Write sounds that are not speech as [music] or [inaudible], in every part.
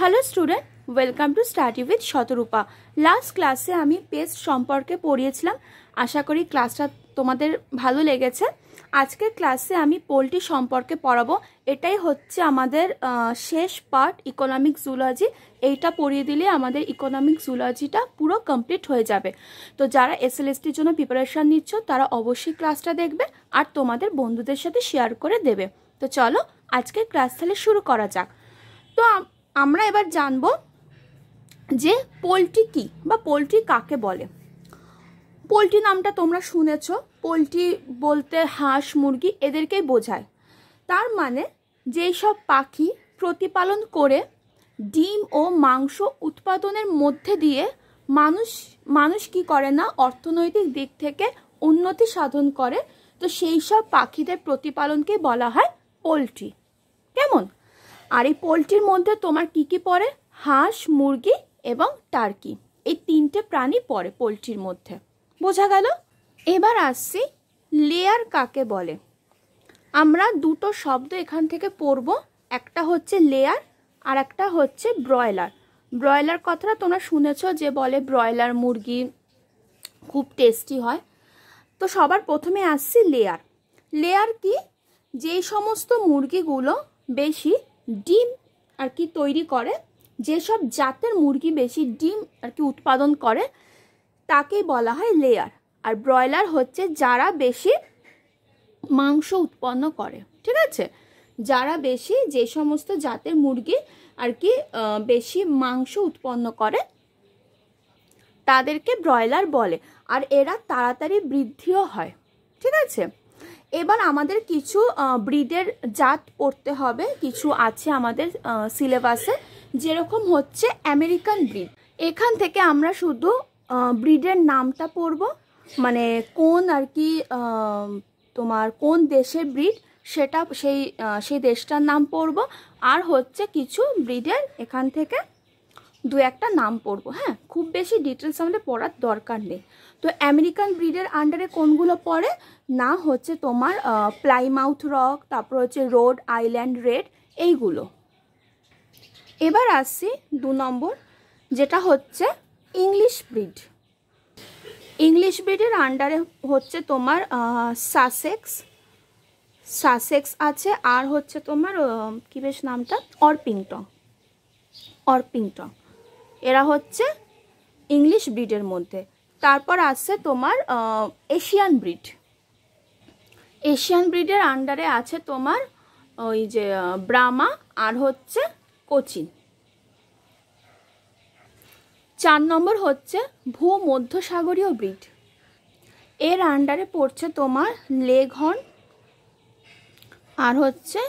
hello student welcome to study with Shatarupa last ক্লাসে আমি paste সম্পর্কে পড়িয়েছিলাম আশা করি ক্লাসটা তোমাদের ভালো লেগেছে আজকের ক্লাসে আমি পোলট্রি সম্পর্কে পড়াবো এটাই হচ্ছে আমাদের শেষ পার্ট ইকোনমিক জুলজি এইটা পড়িয়ে দিলে আমাদের ইকোনমিক জুলজিটা পুরো কমপ্লিট হয়ে যাবে তো যারা এস এল এসটির জন্য প্রিপারেশান নিচ্ছ তারা অবশ্যই ক্লাসটা দেখবে আর তোমাদের বন্ধুদের সাথে শেয়ার করে দেবে তো চলো আজকের ক্লাস তাহলে শুরু করা যাক তো আমরা এবার জানব যে পোলট্রি কি বা পোলট্রি কাকে বলে পোলট্রি নামটা তোমরা শুনেছ পোলট্রি বলতে হাঁস মুরগি এদেরকেই বোঝায় তার মানে যেই সব পাখি প্রতিপালন করে ডিম ও মাংস উৎপাদনের মধ্যে দিয়ে মানুষ মানুষ কি করে না অর্থনৈতিক দিক থেকে উন্নতি সাধন করে তো সেই সব পাখিদের প্রতিপালনকে বলা হয় পোলট্রি কেমন আর এই পোলট্রির মধ্যে তোমার কি কি পড়ে হাঁস মুরগি এবং টার্কি এই তিনটে প্রাণী পড়ে পোলট্রির মধ্যে বোঝা গেল এবার আসছি লেয়ার কাকে বলে আমরা দুটো শব্দ এখান থেকে পড়ব একটা হচ্ছে লেয়ার আর একটা হচ্ছে ব্রয়লার ব্রয়লার কথাটা তোমরা শুনেছ যে বলে ব্রয়লার মুরগি খুব টেস্টি হয় তো সবার প্রথমে আসছি লেয়ার লেয়ার কি যেই সমস্ত মুরগিগুলো বেশি ডিম আর কি তৈরি করে যেসব জাতের মুরগি বেশি ডিম আর কি উৎপাদন করে তাকেই বলা হয় লেয়ার আর ব্রয়লার হচ্ছে যারা বেশি মাংস উৎপন্ন করে ঠিক আছে যারা বেশি যে সমস্ত জাতের মুরগি আর কি বেশি মাংস উৎপন্ন করে তাদেরকে ব্রয়লার বলে আর এরা তাড়াতাড়ি বৃদ্ধিও হয় ঠিক আছে এবার আমাদের কিছু ব্রিডের জাত পড়তে হবে কিছু আছে আমাদের সিলেবাসে যেরকম হচ্ছে আমেরিকান ব্রিড এখান থেকে আমরা শুধু ব্রিডের নামটা পড়ব মানে কোন আর কি তোমার কোন দেশের ব্রিড সেটা সেই সেই দেশটার নাম পড়ব আর হচ্ছে কিছু ব্রিডের এখান থেকে দু একটা নাম পড়ব হ্যাঁ খুব বেশি ডিটেলস আমাদের পড়ার দরকার নেই তো আমেরিকান ব্রিডের আন্ডারে কোনগুলো পড়ে না হচ্ছে তোমার প্লাইমাউথ রক তারপর হচ্ছে রোড আইল্যান্ড রেড এইগুলো এবার আসছি দু নম্বর যেটা হচ্ছে ইংলিশ ব্রিড ইংলিশ ব্রিডের আন্ডারে হচ্ছে তোমার সাসেক্স সাসেক্স আছে আর হচ্ছে তোমার কী বেশ নামটা অরপিংটং অরপিংটং এরা হচ্ছে ইংলিশ ব্রিডের মধ্যে তারপর আছে তোমার এশিয়ান ব্রিড এশিয়ান ব্রিডের আন্ডারে আছে তোমার ওই যে ব্রামা আর হচ্ছে কোচিন চার নম্বর হচ্ছে ভূমধ্যসাগরীয় ব্রিড এর আন্ডারে পড়ছে তোমার লেঘন আর হচ্ছে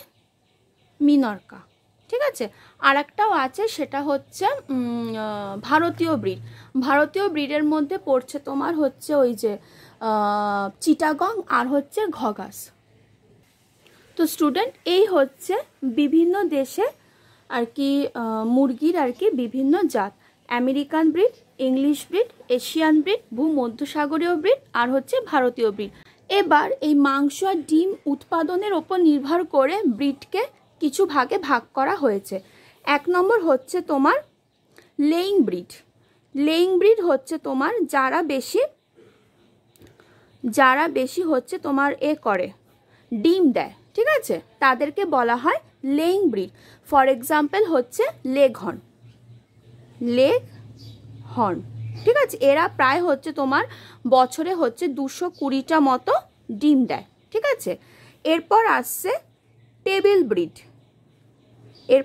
মিনরকা ঠিক আছে আর একটাও আছে সেটা হচ্ছে ভারতীয় ব্রিড ভারতীয় ব্রিডের মধ্যে পড়ছে তোমার হচ্ছে ওই যে চিটাগং আর হচ্ছে ঘগাস তো স্টুডেন্ট এই হচ্ছে বিভিন্ন দেশে আর কি মুরগির আর কি বিভিন্ন জাত American breed English breed Asian breed ভূমধ্যসাগরীয় ব্রিড আর হচ্ছে ভারতীয় ব্রিড এবার এই মাংস আর ডিম উৎপাদনের ওপর নির্ভর করে ব্রিডকে কিছু ভাগে ভাগ করা হয়েছে এক নম্বর হচ্ছে তোমার লেইং ব্রিড লেইং ব্রিড হচ্ছে তোমার যারা বেশি যারা বেশি হচ্ছে তোমার এ করে ডিম দেয় ঠিক আছে তাদেরকে বলা হয় লেইং ব্রিড ফর এক্সাম্পল হচ্ছে লেগ হর্ন লেগ হর্ন ঠিক আছে এরা প্রায় হচ্ছে তোমার বছরে হচ্ছে দুশো কুড়িটা মতো ডিম দেয় ঠিক আছে এরপর আসছে টেবিল ব্রিড এর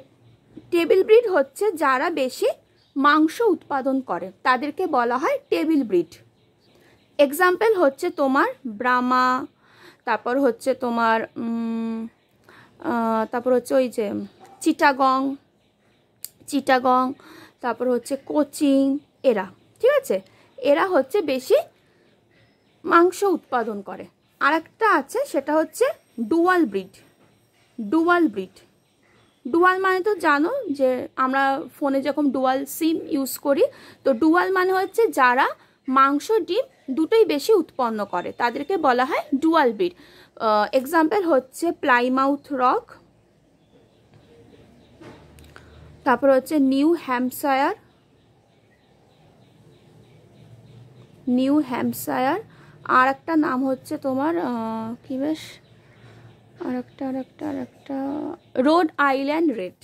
টেবিল ব্রিড হচ্ছে যারা বেশি মাংস উৎপাদন করে তাদেরকে বলা হয় টেবিল ব্রিড এক্সাম্পল হচ্ছে তোমার ব্রামা তারপর হচ্ছে তোমার তারপর হচ্ছে ওই যে চিটাগং চিটাগং তারপর হচ্ছে কোচিং এরা ঠিক আছে এরা হচ্ছে বেশি মাংস উৎপাদন করে আরেকটা আছে সেটা হচ্ছে dual breed dual breed dual মানে তো জানো যে আমরা ফোনে যখন ডুয়াল সিম ইউজ করি তো ডুয়াল মানে হচ্ছে যারা মাংস ডিম দুটোই বেশি উৎপন্ন করে তাদেরকে বলা হয় ডুয়াল বিড এক্সাম্পল হচ্ছে প্লাইমাউথ রক তারপর হচ্ছে নিউ হ্যাম্পশায়ার নিউ হ্যাম্পশায়ার আর একটা নাম হচ্ছে তোমার কি বেশ আর একটা আর একটা আর একটা Rhode Island Red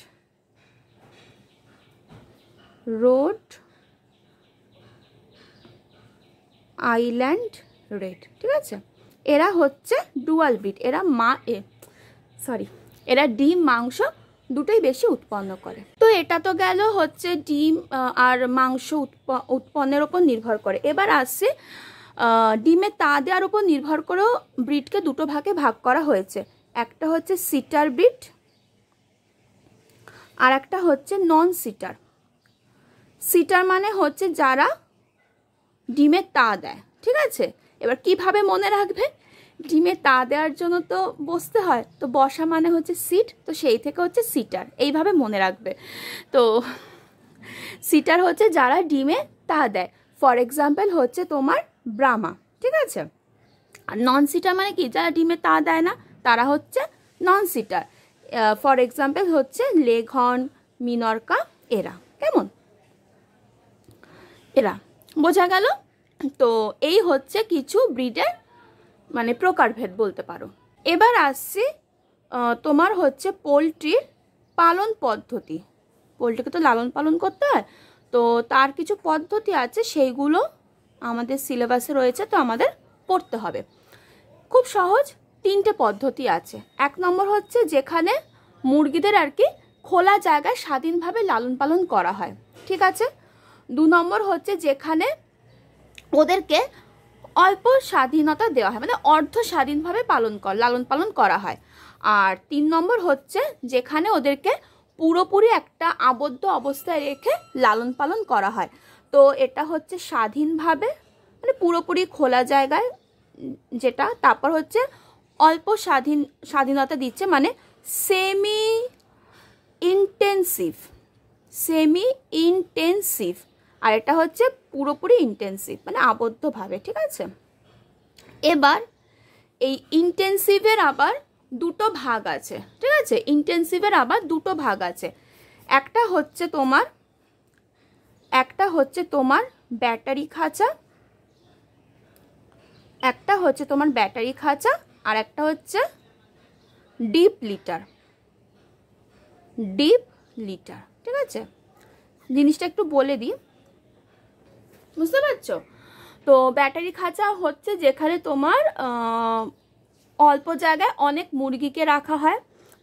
Rhode Island Red ঠিক আছে এরা হচ্ছে ডুয়াল বিট এরা মা এ সরি এরা ডিম মাংস দুটোই বেশি উৎপন্ন করে তো এটা তো গেল হচ্ছে ডিম আর মাংস উৎপন্নের ওপর নির্ভর করে এবার আসছে ডিমে তা দেওয়ার উপর নির্ভর করেও ব্রিডকে দুটো ভাগে ভাগ করা হয়েছে একটা হচ্ছে সিটার বিট আর একটা হচ্ছে নন সিটার সিটার মানে হচ্ছে যারা ডিমে তা দেয় ঠিক আছে এবার কিভাবে মনে রাখবে ডিমে তা দেওয়ার জন্য তো বসতে হয় তো বসা মানে হচ্ছে সিট তো সেই থেকে হচ্ছে সিটার এইভাবে মনে রাখবে তো সিটার হচ্ছে যারা ডিমে তা দেয় ফর এক্সাম্পল হচ্ছে তোমার ব্রামা ঠিক আছে আর নন সিটার মানে কি যারা ডিমে তা দেয় না তারা হচ্ছে নন সিটার ফর এক্সাম্পল হচ্ছে লেঘন মিনরকা এরা কেমন এরা বোঝা গেল তো এই হচ্ছে কিছু ব্রিডের মানে প্রকারভেদ বলতে পারো এবার আসছি তোমার হচ্ছে পোলট্রির পালন পদ্ধতি পোলট্রিকে তো লালন পালন করতে হয় তো তার কিছু পদ্ধতি আছে সেইগুলো আমাদের সিলেবাসে রয়েছে তো আমাদের পড়তে হবে খুব সহজ তিনটে পদ্ধতি আছে এক নম্বর হচ্ছে যেখানে মুরগিদের আর কি খোলা জায়গায় স্বাধীনভাবে লালন পালন করা হয় ঠিক আছে দু নম্বর হচ্ছে যেখানে ওদেরকে অল্প স্বাধীনতা দেওয়া হয় মানে অর্ধ স্বাধীনভাবে পালন কর লালন পালন করা হয় আর তিন নম্বর হচ্ছে যেখানে ওদেরকে পুরোপুরি একটা আবদ্ধ অবস্থায় রেখে লালন পালন করা হয় তো এটা হচ্ছে স্বাধীনভাবে মানে পুরোপুরি খোলা জায়গায় যেটা তারপর হচ্ছে অল্প স্বাধীন স্বাধীনতা দিচ্ছে মানে সেমি ইন্টেন্সিভ সেমি ইন্টেন্সিভ আর এটা হচ্ছে পুরোপুরি ইন্টেন্সিভ মানে আবদ্ধভাবে ঠিক আছে এবার এই ইন্টেন্সিভের আবার দুটো ভাগ আছে ঠিক আছে ইন্টেন্সিভের আবার দুটো ভাগ আছে একটা হচ্ছে তোমার একটা হচ্ছে তোমার ব্যাটারি খাঁচা একটা হচ্ছে তোমার ব্যাটারি খাঁচা আর একটা হচ্ছে ডিপ লিটার ডিপ লিটার ঠিক আছে জিনিসটা একটু বলে দিই বুঝতে পারছো তো ব্যাটারি খাঁচা হচ্ছে যেখানে তোমার অল্প জায়গায় অনেক মুরগিকে রাখা হয়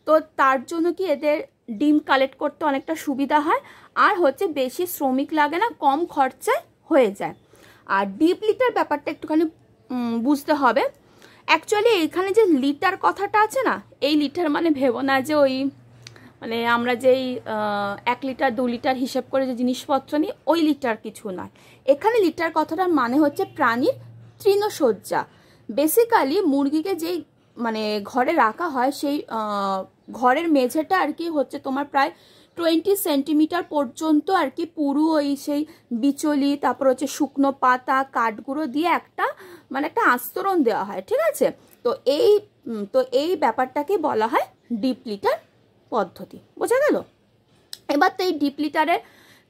তো তার জন্য কি এদের ডিম কালেক্ট করতে অনেকটা সুবিধা হয় আর হচ্ছে বেশি শ্রমিক লাগে না কম খরচে হয়ে যায় আর ডিপ লিটার ব্যাপারটা একটুখানি বুঝতে হবে অ্যাকচুয়ালি এইখানে যে লিটার কথাটা আছে না এই লিটার মানে ভেবো না যে ওই মানে আমরা যেই এক লিটার দু লিটার হিসেব করে যে জিনিসপত্র নিই ওই লিটার কিছু নয় এখানে লিটার কথাটার মানে হচ্ছে প্রাণীর তৃণসজ্জা বেসিক্যালি মুরগিকে যেই মানে ঘরে রাখা হয় সেই ঘরের মেঝেটা আর কি হচ্ছে তোমার প্রায় টোয়েন্টি সেন্টিমিটার পর্যন্ত আর কি পুরু ওই সেই বিচলি তারপর হচ্ছে শুকনো পাতা কাঠগুঁড়ো দিয়ে একটা মানে একটা আস্তরণ দেওয়া হয় ঠিক আছে তো এই তো এই ব্যাপারটাকে বলা হয় ডিপ্লিটার পদ্ধতি বোঝা গেল এবার তো এই ডিপ্লিটারের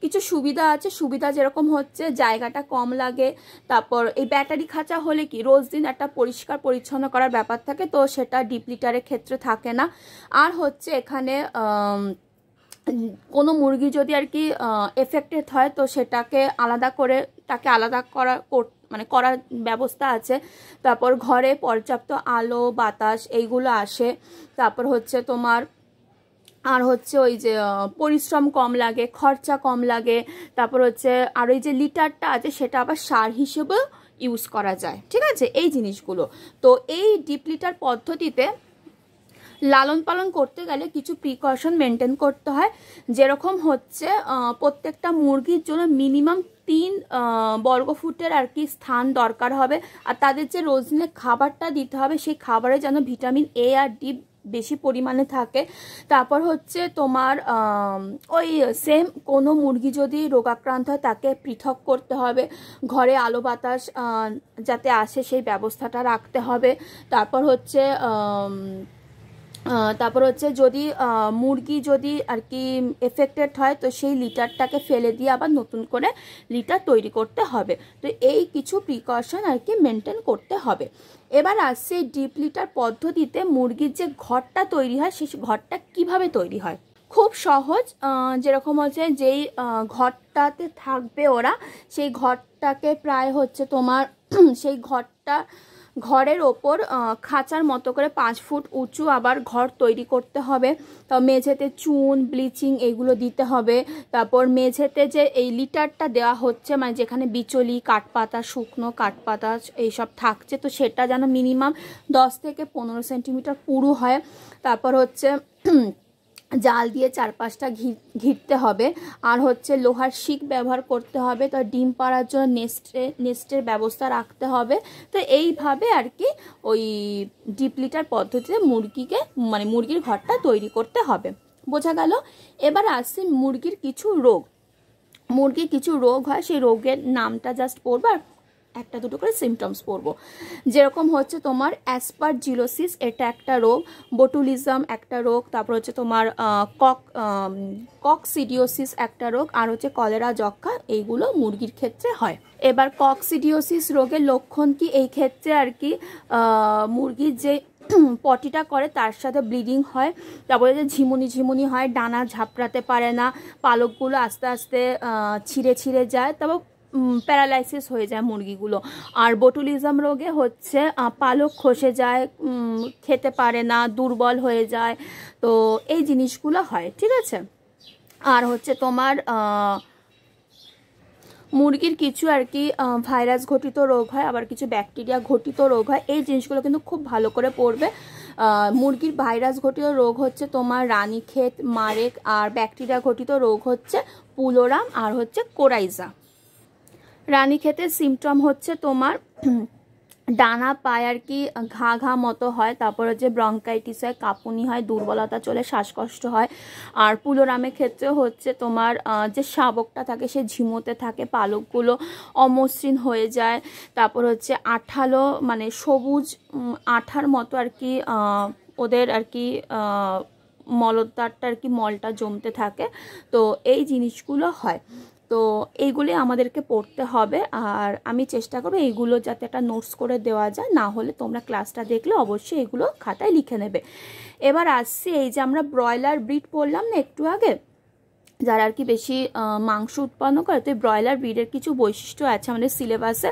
কিছু সুবিধা আছে সুবিধা যেরকম হচ্ছে জায়গাটা কম লাগে তারপর এই ব্যাটারি খাঁচা হলে কি রোজ দিন একটা পরিষ্কার পরিচ্ছন্ন করার ব্যাপার থাকে তো সেটা ডিপ্লিটারের ক্ষেত্রে থাকে না আর হচ্ছে এখানে কোনো মুরগি যদি আর কি এফেক্টেড হয় তো সেটাকে আলাদা করে তাকে আলাদা করা মানে করার ব্যবস্থা আছে তারপর ঘরে পর্যাপ্ত আলো বাতাস এইগুলো আসে তারপর হচ্ছে তোমার আর হচ্ছে ওই যে পরিশ্রম কম লাগে খরচা কম লাগে তারপর হচ্ছে আর ওই যে লিটারটা আছে সেটা আবার সার হিসেবেও ইউজ করা যায় ঠিক আছে এই জিনিসগুলো তো এই ডিপ লিটার পদ্ধতিতে লালন পালন করতে গেলে কিছু প্রিকশন মেনটেন করতে হয় যেরকম হচ্ছে প্রত্যেকটা মুরগির জন্য মিনিমাম তিন বর্গফুটের আর কি স্থান দরকার হবে আর তাদের যে রোজনে খাবারটা দিতে হবে সেই খাবারে যেন ভিটামিন এ আর ডি বেশি পরিমাণে থাকে তারপর হচ্ছে তোমার ওই সেম কোনো মুরগি যদি রোগাক্রান্ত হয় তাকে পৃথক করতে হবে ঘরে আলো বাতাস যাতে আসে সেই ব্যবস্থাটা রাখতে হবে তারপর হচ্ছে তারপর হচ্ছে যদি মুরগি যদি আর কি এফেক্টেড হয় তো সেই লিটারটাকে ফেলে দিয়ে আবার নতুন করে লিটার তৈরি করতে হবে তো এই কিছু প্রিকশন আর কি মেনটেন করতে হবে এবার আসছে ডিপ লিটার পদ্ধতিতে মুরগির যে ঘরটা তৈরি হয় সেই ঘরটা কিভাবে তৈরি হয় খুব সহজ যেরকম হচ্ছে যেই ঘরটাতে থাকবে ওরা সেই ঘরটাকে প্রায় হচ্ছে তোমার সেই ঘরটা ঘরের ওপর খাঁচার মতো করে পাঁচ ফুট উঁচু আবার ঘর তৈরি করতে হবে তো মেঝেতে চুন ব্লিচিং এগুলো দিতে হবে তারপর মেঝেতে যে এই লিটারটা দেওয়া হচ্ছে মানে যেখানে বিচলি কাঠপাতা শুকনো কাঠপাতা এইসব থাকছে তো সেটা যেন মিনিমাম দশ থেকে পনেরো সেন্টিমিটার পুরু হয় তারপর হচ্ছে জাল দিয়ে চারপাশটা ঘিরতে হবে আর হচ্ছে লোহার শিক ব্যবহার করতে হবে তো ডিম পাড়ার জন্য নেস্টে নেস্টের ব্যবস্থা রাখতে হবে তো এইভাবে আর কি ওই ডিপ্লিটার পদ্ধতিতে মুরগিকে মানে মুরগির ঘরটা তৈরি করতে হবে বোঝা গেল এবার আসছে মুরগির কিছু রোগ মুরগির কিছু রোগ হয় সেই রোগের নামটা জাস্ট পড়বার একটা দুটো করে সিমটমস পড়বো যেরকম হচ্ছে তোমার অ্যাসপার জিলোসিস এটা একটা রোগ বোটুলিজম একটা রোগ তারপর হচ্ছে তোমার কক ককসিডিওসিস একটা রোগ আর হচ্ছে কলেরা যক্ষা এইগুলো মুরগির ক্ষেত্রে হয় এবার ককসিডিওসিস রোগের লক্ষণ কি এই ক্ষেত্রে আর কি মুরগির যে [clears throat] পটিটা করে তার সাথে ব্লিডিং হয় তারপরে যে ঝিমুনি ঝিমুনি হয় ডানা ঝাপড়াতে পারে না পালকগুলো আস্তে আস্তে ছিঁড়ে ছিঁড়ে যায় তারপর প্যারালাইসিস হয়ে যায় মুরগিগুলো আর বোটুলিজম রোগে হচ্ছে পালক খসে যায় খেতে পারে না দুর্বল হয়ে যায় তো এই জিনিসগুলো হয় ঠিক আছে আর হচ্ছে তোমার মুরগির কিছু আর কি ভাইরাস ঘটিত রোগ হয় আবার কিছু ব্যাকটেরিয়া ঘটিত রোগ হয় এই জিনিসগুলো কিন্তু খুব ভালো করে পড়বে মুরগির ভাইরাস ঘটিত রোগ হচ্ছে তোমার রানীক্ষেত মারেক আর ব্যাকটেরিয়া ঘটিত রোগ হচ্ছে পুলোরাম আর হচ্ছে কোরাইজা ক্ষেতের সিমটম হচ্ছে তোমার ডানা পায় আর কি ঘা ঘা মতো হয় তারপর হচ্ছে ব্রঙ্কাইটিস হয় কাঁপুনি হয় দুর্বলতা চলে শ্বাসকষ্ট হয় আর পুলোরামের ক্ষেত্রে হচ্ছে তোমার যে শাবকটা থাকে সে ঝিমোতে থাকে পালকগুলো অমসৃণ হয়ে যায় তারপর হচ্ছে আঠালো মানে সবুজ আঠার মতো আর কি ওদের আর কি মলদ্বারটা আর কি মলটা জমতে থাকে তো এই জিনিসগুলো হয় তো এইগুলি আমাদেরকে পড়তে হবে আর আমি চেষ্টা করবো এইগুলো যাতে একটা নোটস করে দেওয়া যায় না হলে তোমরা ক্লাসটা দেখলে অবশ্যই এগুলো খাতায় লিখে নেবে এবার আসছি এই যে আমরা ব্রয়লার ব্রিড পড়লাম না একটু আগে যারা আর কি বেশি মাংস উৎপন্ন করে তো ব্রয়লার ব্রিডের কিছু বৈশিষ্ট্য আছে আমাদের সিলেবাসে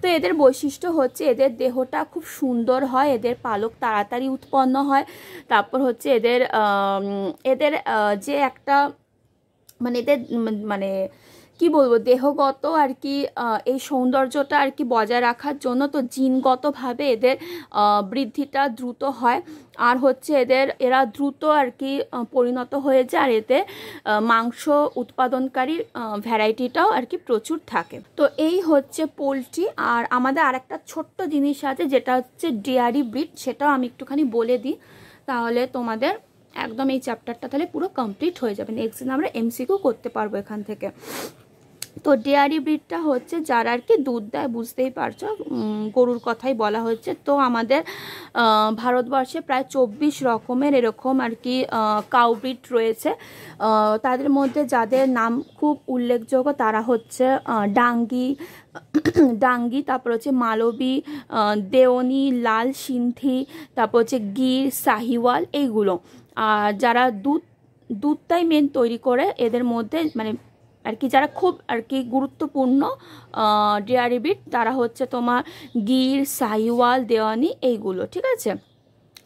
তো এদের বৈশিষ্ট্য হচ্ছে এদের দেহটা খুব সুন্দর হয় এদের পালক তাড়াতাড়ি উৎপন্ন হয় তারপর হচ্ছে এদের এদের যে একটা মানে এদের মানে কি বলবো দেহগত আর কি এই সৌন্দর্যটা আর কি বজায় রাখার জন্য তো জিনগতভাবে এদের বৃদ্ধিটা দ্রুত হয় আর হচ্ছে এদের এরা দ্রুত আর কি পরিণত হয়ে যায় আর এতে মাংস উৎপাদনকারী ভ্যারাইটিটাও আর কি প্রচুর থাকে তো এই হচ্ছে পোলট্রি আর আমাদের আর একটা ছোট্ট জিনিস আছে যেটা হচ্ছে ডেয়ারি ব্রিড সেটাও আমি একটুখানি বলে দিই তাহলে তোমাদের একদম এই চ্যাপ্টারটা তাহলে পুরো কমপ্লিট হয়ে যাবে নেক্সট দিন আমরা এমসিকিউ করতে পারবো এখান থেকে তো ডেয়ারি ব্রিডটা হচ্ছে যারা আর কি দুধ দেয় বুঝতেই পারছো গরুর কথাই বলা হচ্ছে তো আমাদের ভারতবর্ষে প্রায় চব্বিশ রকমের এরকম আর কি কাউ ব্রিড রয়েছে তাদের মধ্যে যাদের নাম খুব উল্লেখযোগ্য তারা হচ্ছে ডাঙ্গি [coughs] ডাঙ্গি তারপর হচ্ছে মালবী দেওনি লাল সিন্ধি তারপর হচ্ছে গির সাহিওয়াল এইগুলো আর যারা দুধ দুধটাই মেন তৈরি করে এদের মধ্যে মানে আর কি যারা খুব আর কি গুরুত্বপূর্ণ ডেয়ারি বিট তারা হচ্ছে তোমার গির সাহিওয়াল দেওয়ানি এইগুলো ঠিক আছে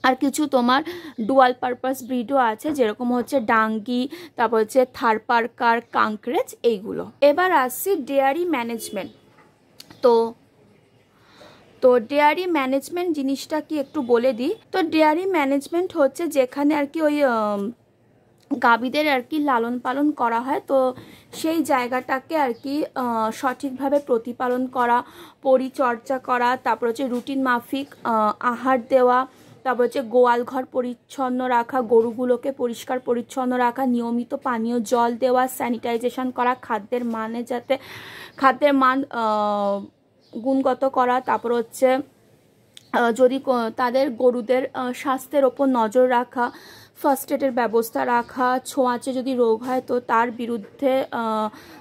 আর কিছু তোমার ডুয়াল পারপাস ব্রিডও আছে যেরকম হচ্ছে ডাঙ্গি তারপর হচ্ছে থারপার্কার কাঙ্করেজ এইগুলো এবার আসছি ডেয়ারি ম্যানেজমেন্ট তো তো ডেয়ারি ম্যানেজমেন্ট জিনিসটা কি একটু বলে দিই তো ডেয়ারি ম্যানেজমেন্ট হচ্ছে যেখানে আর কি ওই গাবিদের আর কি লালন পালন করা হয় তো সেই জায়গাটাকে আর কি সঠিকভাবে প্রতিপালন করা পরিচর্যা করা তারপর হচ্ছে রুটিন মাফিক আহার দেওয়া তারপর হচ্ছে গোয়াল ঘর পরিচ্ছন্ন রাখা গরুগুলোকে পরিষ্কার পরিচ্ছন্ন রাখা নিয়মিত পানীয় জল দেওয়া স্যানিটাইজেশন করা খাদ্যের মানে যাতে খাদ্যের মান গুণগত করা তারপর হচ্ছে যদি তাদের গরুদের স্বাস্থ্যের ওপর নজর রাখা ফার্স্ট এডের ব্যবস্থা রাখা ছোঁয়াচে যদি রোগ হয় তো তার বিরুদ্ধে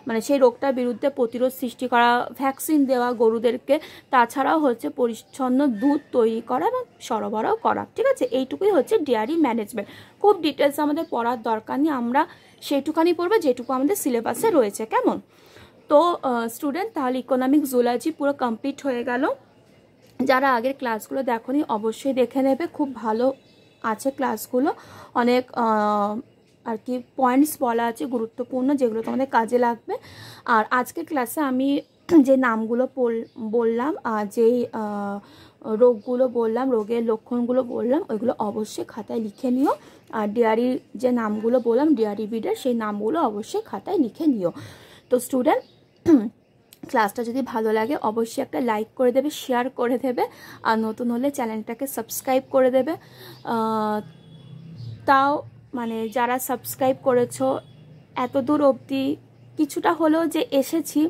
মানে সেই রোগটার বিরুদ্ধে প্রতিরোধ সৃষ্টি করা ভ্যাকসিন দেওয়া গরুদেরকে তাছাড়াও হচ্ছে পরিচ্ছন্ন দুধ তৈরি করা এবং সরবরাহ করা ঠিক আছে এইটুকুই হচ্ছে ডেয়ারি ম্যানেজমেন্ট খুব ডিটেলস আমাদের পড়ার দরকার নেই আমরা সেটুকানি পড়বো যেটুকু আমাদের সিলেবাসে রয়েছে কেমন তো স্টুডেন্ট তাহলে ইকোনমিক জুলজি পুরো কমপ্লিট হয়ে গেল যারা আগের ক্লাসগুলো দেখনি অবশ্যই দেখে নেবে খুব ভালো আছে ক্লাসগুলো অনেক আর কি পয়েন্টস বলা আছে গুরুত্বপূর্ণ যেগুলো তোমাদের কাজে লাগবে আর আজকের ক্লাসে আমি [clears throat] যে নামগুলো বললাম আর যেই রোগগুলো বললাম রোগের লক্ষণগুলো বললাম ওইগুলো অবশ্যই খাতায় লিখে নিও আর ডিয়ারির যে নামগুলো বললাম ডিয়ারি বিডের সেই নামগুলো অবশ্যই খাতায় লিখে নিও তো স্টুডেন্ট [clears throat] ক্লাসটা যদি ভালো লাগে অবশ্যই একটা লাইক করে দেবে শেয়ার করে দেবে আর নতুন হলে চ্যানেলটাকে সাবস্ক্রাইব করে দেবে তাও মানে যারা সাবস্ক্রাইব করেছো এত দূর অবধি কিছুটা হলেও যে এসেছি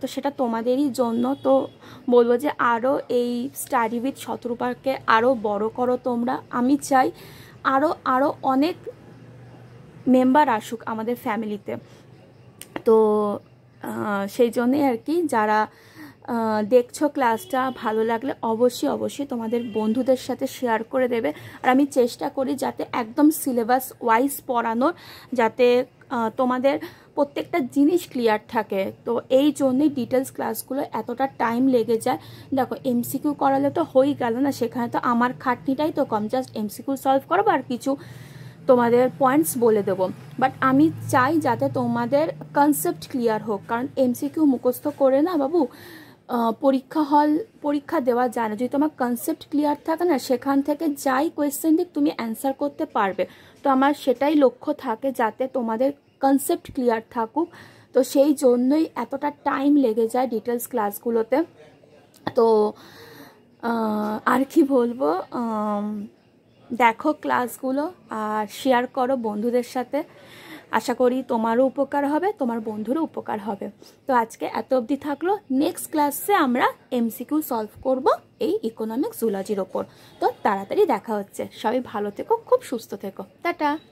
তো সেটা তোমাদেরই জন্য তো বলবো যে আরও এই স্টাডি উইথ শতরূপাকে আরও বড় করো তোমরা আমি চাই আরও আরও অনেক মেম্বার আসুক আমাদের ফ্যামিলিতে তো সেই জন্যে আর কি যারা দেখছো ক্লাসটা ভালো লাগলে অবশ্যই অবশ্যই তোমাদের বন্ধুদের সাথে শেয়ার করে দেবে আর আমি চেষ্টা করি যাতে একদম সিলেবাস ওয়াইজ পড়ানোর যাতে তোমাদের প্রত্যেকটা জিনিস ক্লিয়ার থাকে তো এই জন্যই ডিটেলস ক্লাসগুলো এতটা টাইম লেগে যায় দেখো এমসিকিউ করালে তো হয়েই গেল না সেখানে তো আমার খাটনিটাই তো কম জাস্ট এমসিকিউ সলভ করবো আর কিছু তোমাদের পয়েন্টস বলে দেবো বাট আমি চাই যাতে তোমাদের কনসেপ্ট ক্লিয়ার হোক কারণ এমসিকিউ মুখস্থ করে না বাবু পরীক্ষা হল পরীক্ষা দেওয়া যায় না যদি তোমার কনসেপ্ট ক্লিয়ার থাকে না সেখান থেকে যাই কোয়েশ্চেন দিক তুমি অ্যান্সার করতে পারবে তো আমার সেটাই লক্ষ্য থাকে যাতে তোমাদের কনসেপ্ট ক্লিয়ার থাকুক তো সেই জন্যই এতটা টাইম লেগে যায় ডিটেলস ক্লাসগুলোতে তো আর কি বলবো দেখো ক্লাসগুলো আর শেয়ার করো বন্ধুদের সাথে আশা করি তোমারও উপকার হবে তোমার বন্ধুরও উপকার হবে তো আজকে এত অবধি থাকলো নেক্সট ক্লাসে আমরা এমসিকিউ সলভ করব এই ইকোনমিক জুলজির ওপর তো তাড়াতাড়ি দেখা হচ্ছে সবাই ভালো থেকো খুব সুস্থ থেকো টাটা